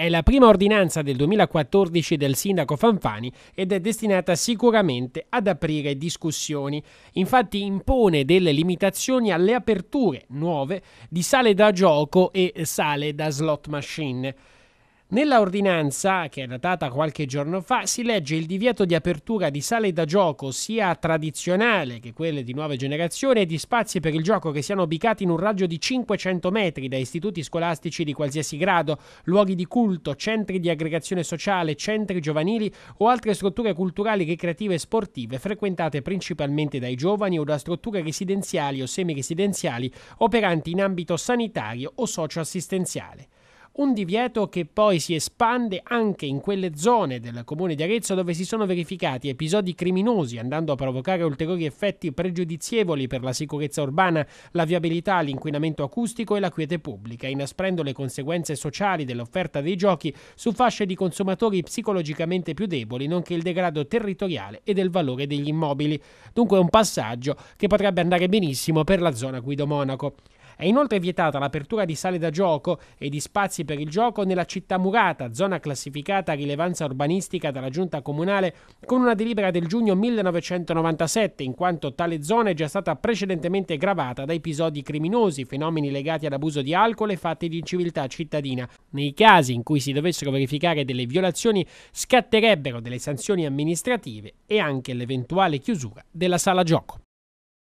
È la prima ordinanza del 2014 del sindaco Fanfani ed è destinata sicuramente ad aprire discussioni. Infatti impone delle limitazioni alle aperture nuove di sale da gioco e sale da slot machine. Nella ordinanza, che è datata qualche giorno fa, si legge il divieto di apertura di sale da gioco sia tradizionale che quelle di nuova generazione e di spazi per il gioco che siano ubicati in un raggio di 500 metri da istituti scolastici di qualsiasi grado, luoghi di culto, centri di aggregazione sociale, centri giovanili o altre strutture culturali, ricreative e sportive frequentate principalmente dai giovani o da strutture residenziali o semiresidenziali operanti in ambito sanitario o socioassistenziale un divieto che poi si espande anche in quelle zone del comune di Arezzo dove si sono verificati episodi criminosi andando a provocare ulteriori effetti pregiudizievoli per la sicurezza urbana, la viabilità, l'inquinamento acustico e la quiete pubblica, inasprendo le conseguenze sociali dell'offerta dei giochi su fasce di consumatori psicologicamente più deboli, nonché il degrado territoriale e del valore degli immobili. Dunque un passaggio che potrebbe andare benissimo per la zona Guido Monaco. È inoltre vietata l'apertura di sale da gioco e di spazi per il gioco nella città murata, zona classificata a rilevanza urbanistica dalla giunta comunale con una delibera del giugno 1997, in quanto tale zona è già stata precedentemente gravata da episodi criminosi, fenomeni legati all'abuso di alcol e fatti di inciviltà cittadina. Nei casi in cui si dovessero verificare delle violazioni scatterebbero delle sanzioni amministrative e anche l'eventuale chiusura della sala gioco.